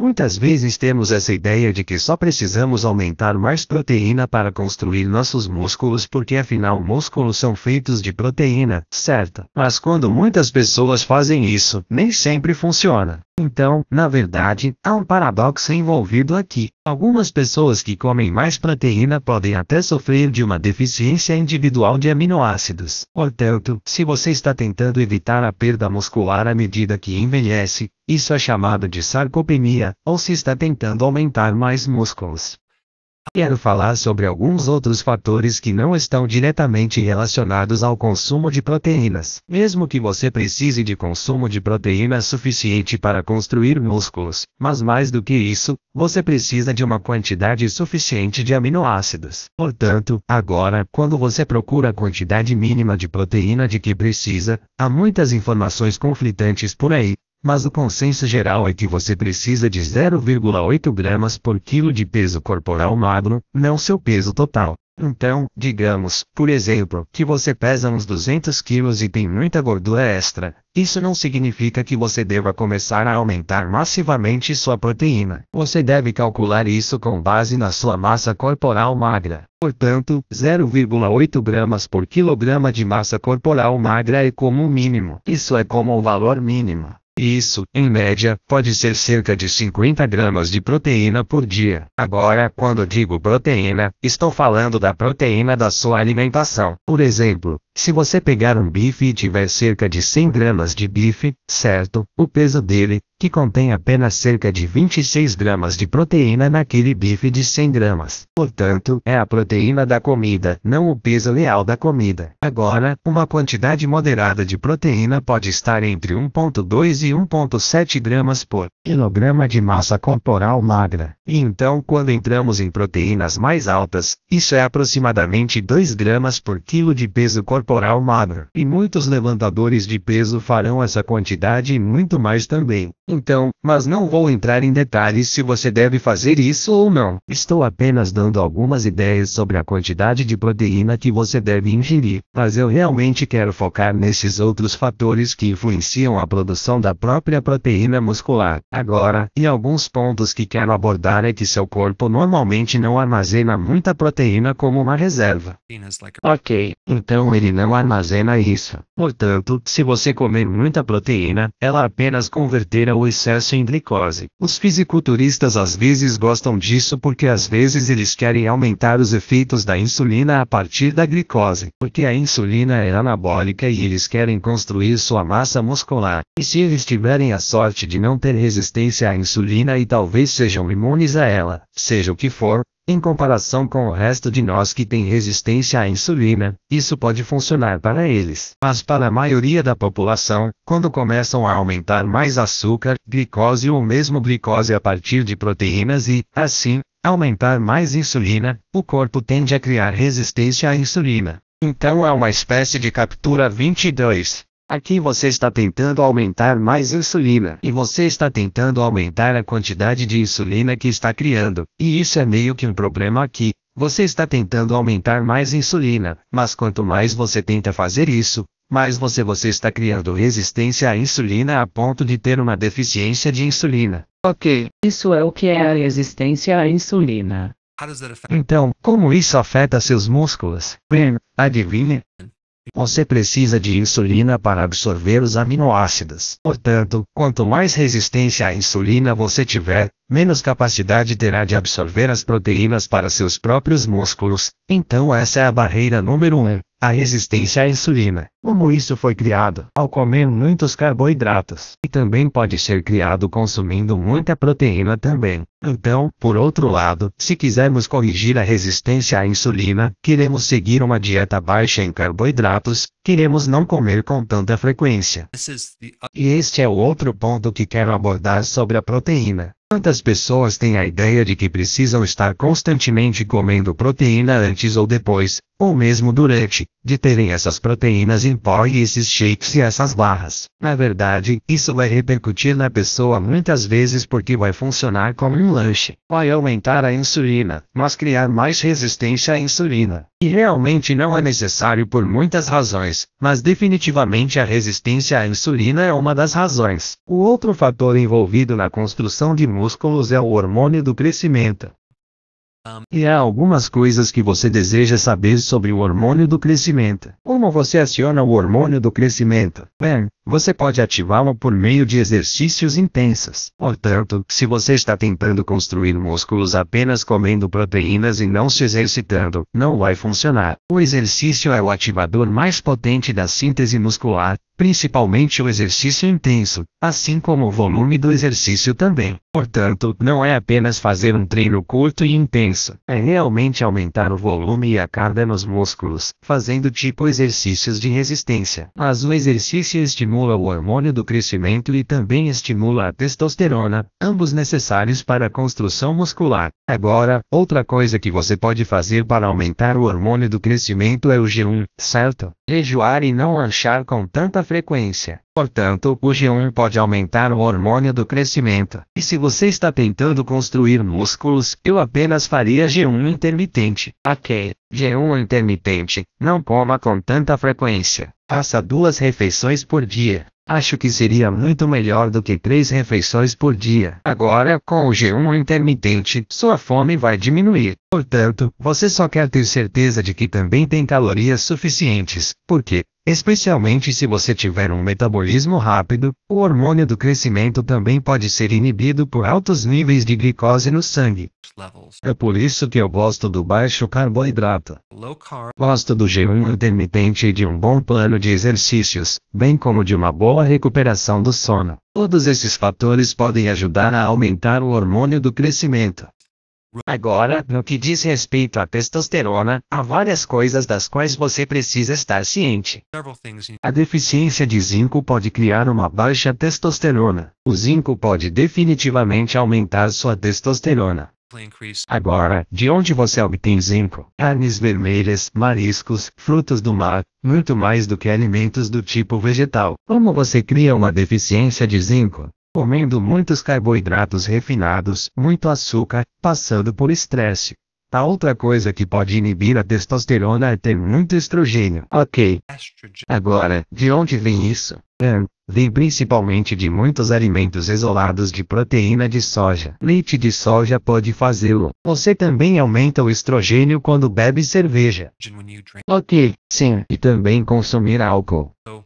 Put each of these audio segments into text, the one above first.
Muitas vezes temos essa ideia de que só precisamos aumentar mais proteína para construir nossos músculos porque afinal músculos são feitos de proteína, certo? Mas quando muitas pessoas fazem isso, nem sempre funciona. Então, na verdade, há um paradoxo envolvido aqui. Algumas pessoas que comem mais proteína podem até sofrer de uma deficiência individual de aminoácidos. Portanto, se você está tentando evitar a perda muscular à medida que envelhece, isso é chamado de sarcopenia ou se está tentando aumentar mais músculos. Quero falar sobre alguns outros fatores que não estão diretamente relacionados ao consumo de proteínas. Mesmo que você precise de consumo de proteína suficiente para construir músculos, mas mais do que isso, você precisa de uma quantidade suficiente de aminoácidos. Portanto, agora, quando você procura a quantidade mínima de proteína de que precisa, há muitas informações conflitantes por aí, mas o consenso geral é que você precisa de 0,8 gramas por quilo de peso corporal magro, não seu peso total. Então, digamos, por exemplo, que você pesa uns 200 quilos e tem muita gordura extra. Isso não significa que você deva começar a aumentar massivamente sua proteína. Você deve calcular isso com base na sua massa corporal magra. Portanto, 0,8 gramas por quilograma de massa corporal magra é como o mínimo. Isso é como o valor mínimo. Isso, em média, pode ser cerca de 50 gramas de proteína por dia. Agora, quando digo proteína, estou falando da proteína da sua alimentação. Por exemplo, se você pegar um bife e tiver cerca de 100 gramas de bife, certo? O peso dele, que contém apenas cerca de 26 gramas de proteína naquele bife de 100 gramas. Portanto, é a proteína da comida, não o peso real da comida. Agora, uma quantidade moderada de proteína pode estar entre 1.2 e 1.7 gramas por quilograma de massa corporal magra. E então, quando entramos em proteínas mais altas, isso é aproximadamente 2 gramas por quilo de peso corporal magro. E muitos levantadores de peso farão essa quantidade e muito mais também. Então, mas não vou entrar em detalhes se você deve fazer isso ou não. Estou apenas dando algumas ideias sobre a quantidade de proteína que você deve ingerir, mas eu realmente quero focar nesses outros fatores que influenciam a produção da própria proteína muscular. Agora, e alguns pontos que quero abordar é que seu corpo normalmente não armazena muita proteína como uma reserva. Ok, então ele não armazena isso. Portanto, se você comer muita proteína, ela apenas converterá o excesso em glicose. Os fisiculturistas às vezes gostam disso porque às vezes eles querem aumentar os efeitos da insulina a partir da glicose, porque a insulina é anabólica e eles querem construir sua massa muscular. E se eles tiverem a sorte de não ter resistência à insulina e talvez sejam imunes a ela, seja o que for, em comparação com o resto de nós que tem resistência à insulina, isso pode funcionar para eles. Mas para a maioria da população, quando começam a aumentar mais açúcar, glicose ou mesmo glicose a partir de proteínas e, assim, aumentar mais insulina, o corpo tende a criar resistência à insulina. Então há uma espécie de captura 22. Aqui você está tentando aumentar mais insulina e você está tentando aumentar a quantidade de insulina que está criando, e isso é meio que um problema aqui. Você está tentando aumentar mais insulina, mas quanto mais você tenta fazer isso, mais você, você está criando resistência à insulina a ponto de ter uma deficiência de insulina. Ok, isso é o que é a resistência à insulina. Então, como isso afeta seus músculos? Bem, adivinha? Você precisa de insulina para absorver os aminoácidos. Portanto, quanto mais resistência à insulina você tiver, menos capacidade terá de absorver as proteínas para seus próprios músculos. Então essa é a barreira número 1. Um a resistência à insulina. Como isso foi criado ao comer muitos carboidratos, e também pode ser criado consumindo muita proteína também. Então, por outro lado, se quisermos corrigir a resistência à insulina, queremos seguir uma dieta baixa em carboidratos, queremos não comer com tanta frequência. E este é o outro ponto que quero abordar sobre a proteína. Quantas pessoas têm a ideia de que precisam estar constantemente comendo proteína antes ou depois, ou mesmo durante, de terem essas proteínas em pó e esses shakes e essas barras. Na verdade, isso vai repercutir na pessoa muitas vezes porque vai funcionar como um lanche. Vai aumentar a insulina, mas criar mais resistência à insulina. E realmente não é necessário por muitas razões, mas definitivamente a resistência à insulina é uma das razões. O outro fator envolvido na construção de músculos é o hormônio do crescimento. E há algumas coisas que você deseja saber sobre o hormônio do crescimento. Como você aciona o hormônio do crescimento? Bem, você pode ativá-lo por meio de exercícios intensos. Portanto, se você está tentando construir músculos apenas comendo proteínas e não se exercitando, não vai funcionar. O exercício é o ativador mais potente da síntese muscular, principalmente o exercício intenso, assim como o volume do exercício também. Portanto, não é apenas fazer um treino curto e intenso, é realmente aumentar o volume e a carga nos músculos, fazendo tipo exercícios de resistência. Mas o exercício estimula o hormônio do crescimento e também estimula a testosterona, ambos necessários para a construção muscular. Agora, outra coisa que você pode fazer para aumentar o hormônio do crescimento é o jejum, certo? Jejuar e não lanchar com tanta frequência. Portanto, o G1 pode aumentar o hormônio do crescimento. E se você está tentando construir músculos, eu apenas faria G1 intermitente. Ok, G1 intermitente, não coma com tanta frequência. Faça duas refeições por dia. Acho que seria muito melhor do que três refeições por dia. Agora, com o G1 intermitente, sua fome vai diminuir. Portanto, você só quer ter certeza de que também tem calorias suficientes, porque, Especialmente se você tiver um metabolismo rápido, o hormônio do crescimento também pode ser inibido por altos níveis de glicose no sangue. É por isso que eu gosto do baixo carboidrato. Gosto do jejum intermitente e de um bom plano de exercícios, bem como de uma boa recuperação do sono. Todos esses fatores podem ajudar a aumentar o hormônio do crescimento. Agora, no que diz respeito à testosterona, há várias coisas das quais você precisa estar ciente. A deficiência de zinco pode criar uma baixa testosterona. O zinco pode definitivamente aumentar sua testosterona. Agora, de onde você obtém zinco? Carnes vermelhas, mariscos, frutos do mar, muito mais do que alimentos do tipo vegetal. Como você cria uma deficiência de zinco? comendo muitos carboidratos refinados, muito açúcar, passando por estresse. A tá outra coisa que pode inibir a testosterona é ter muito estrogênio. Ok. Agora, de onde vem isso? É, vem principalmente de muitos alimentos isolados de proteína de soja. Leite de soja pode fazê-lo. Você também aumenta o estrogênio quando bebe cerveja. Ok, sim. E também consumir álcool. Então,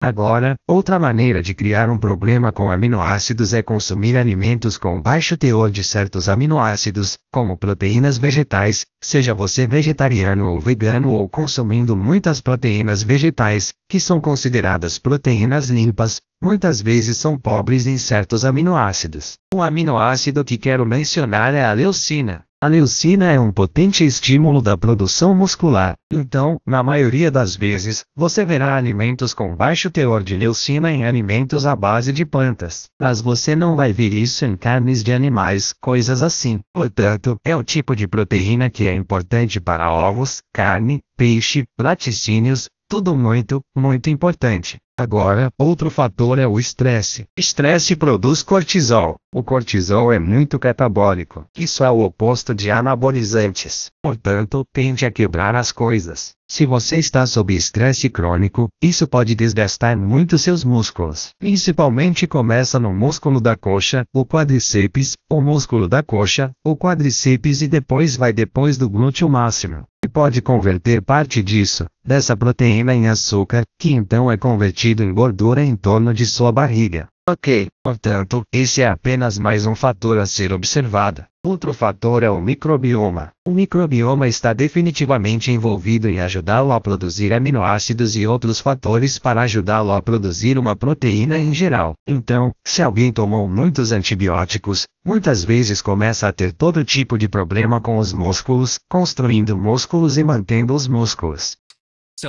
Agora, outra maneira de criar um problema com aminoácidos é consumir alimentos com baixo teor de certos aminoácidos, como proteínas vegetais, seja você vegetariano ou vegano ou consumindo muitas proteínas vegetais, que são consideradas proteínas limpas, muitas vezes são pobres em certos aminoácidos. Um aminoácido que quero mencionar é a leucina. A leucina é um potente estímulo da produção muscular, então, na maioria das vezes, você verá alimentos com baixo teor de leucina em alimentos à base de plantas, mas você não vai ver isso em carnes de animais, coisas assim. Portanto, é o tipo de proteína que é importante para ovos, carne, peixe, laticínios, tudo muito, muito importante. Agora, outro fator é o estresse. Estresse produz cortisol. O cortisol é muito catabólico. Isso é o oposto de anabolizantes. Portanto, tende a quebrar as coisas. Se você está sob estresse crônico, isso pode desgastar muito seus músculos. Principalmente começa no músculo da coxa, o quadríceps, o músculo da coxa, o quadríceps e depois vai depois do glúteo máximo pode converter parte disso, dessa proteína em açúcar, que então é convertido em gordura em torno de sua barriga. Ok, portanto, esse é apenas mais um fator a ser observado. Outro fator é o microbioma. O microbioma está definitivamente envolvido em ajudá-lo a produzir aminoácidos e outros fatores para ajudá-lo a produzir uma proteína em geral. Então, se alguém tomou muitos antibióticos, muitas vezes começa a ter todo tipo de problema com os músculos, construindo músculos e mantendo os músculos.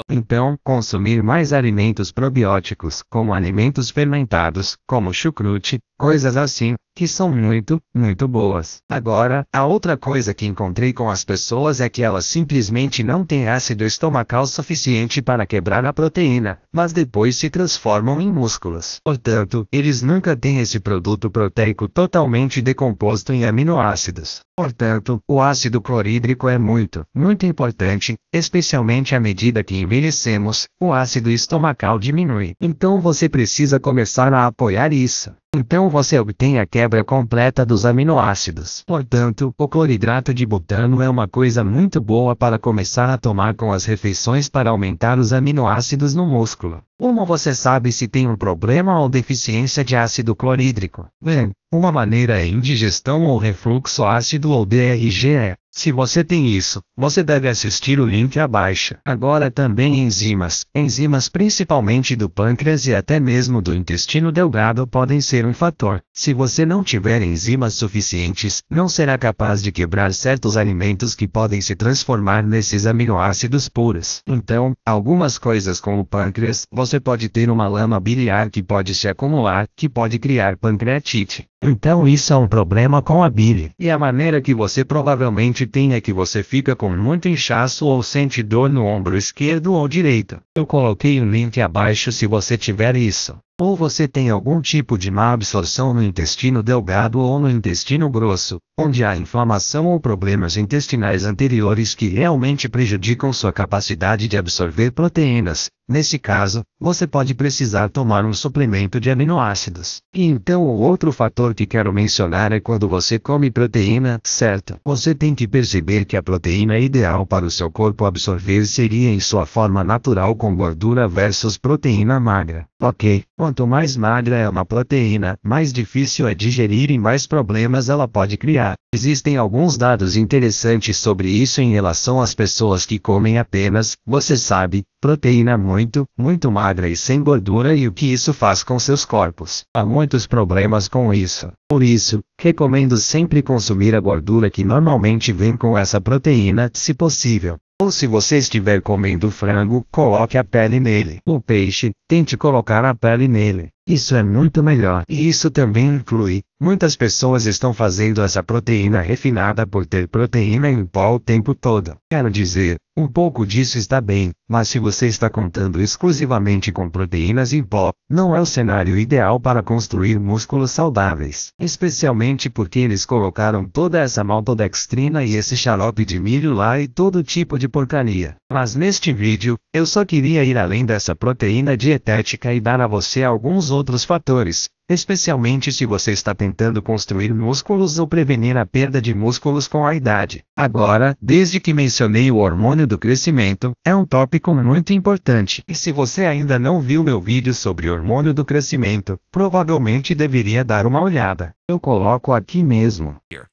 Então, consumir mais alimentos probióticos, como alimentos fermentados, como chucrute, coisas assim, que são muito, muito boas. Agora, a outra coisa que encontrei com as pessoas é que elas simplesmente não têm ácido estomacal suficiente para quebrar a proteína, mas depois se transformam em músculos. Portanto, eles nunca têm esse produto proteico totalmente decomposto em aminoácidos. Portanto, o ácido clorídrico é muito, muito importante, especialmente à medida que envelhecemos, o ácido estomacal diminui. Então você precisa começar a apoiar isso. Então você obtém a quebra completa dos aminoácidos. Portanto, o cloridrato de butano é uma coisa muito boa para começar a tomar com as refeições para aumentar os aminoácidos no músculo. Como você sabe se tem um problema ou deficiência de ácido clorídrico? Bem, uma maneira é indigestão ou refluxo ácido ou DRGE. Se você tem isso, você deve assistir o link abaixo. Agora também enzimas. Enzimas principalmente do pâncreas e até mesmo do intestino delgado podem ser um fator. Se você não tiver enzimas suficientes, não será capaz de quebrar certos alimentos que podem se transformar nesses aminoácidos puros. Então, algumas coisas com o pâncreas você você pode ter uma lama biliar que pode se acumular, que pode criar pancreatite. Então isso é um problema com a bile. E a maneira que você provavelmente tem é que você fica com muito inchaço ou sente dor no ombro esquerdo ou direito. Eu coloquei o um link abaixo se você tiver isso. Ou você tem algum tipo de má absorção no intestino delgado ou no intestino grosso, onde há inflamação ou problemas intestinais anteriores que realmente prejudicam sua capacidade de absorver proteínas, Neste caso, você pode precisar tomar um suplemento de aminoácidos. E então o outro fator que quero mencionar é quando você come proteína, certo? Você tem que perceber que a proteína ideal para o seu corpo absorver seria em sua forma natural com gordura versus proteína magra. Ok, quanto mais magra é uma proteína, mais difícil é digerir e mais problemas ela pode criar. Existem alguns dados interessantes sobre isso em relação às pessoas que comem apenas, você sabe, proteína muito, muito magra e sem gordura e o que isso faz com seus corpos. Há muitos problemas com isso. Por isso, recomendo sempre consumir a gordura que normalmente vem com essa proteína, se possível. Ou se você estiver comendo frango, coloque a pele nele. O peixe, tente colocar a pele nele. Isso é muito melhor. E isso também inclui, muitas pessoas estão fazendo essa proteína refinada por ter proteína em pó o tempo todo. Quero dizer, um pouco disso está bem, mas se você está contando exclusivamente com proteínas em pó, não é o cenário ideal para construir músculos saudáveis. Especialmente porque eles colocaram toda essa maltodextrina e esse xarope de milho lá e todo tipo de porcaria. Mas neste vídeo, eu só queria ir além dessa proteína dietética e dar a você alguns outros fatores, especialmente se você está tentando construir músculos ou prevenir a perda de músculos com a idade. Agora, desde que mencionei o hormônio do crescimento, é um tópico muito importante. E se você ainda não viu meu vídeo sobre hormônio do crescimento, provavelmente deveria dar uma olhada. Eu coloco aqui mesmo. Here.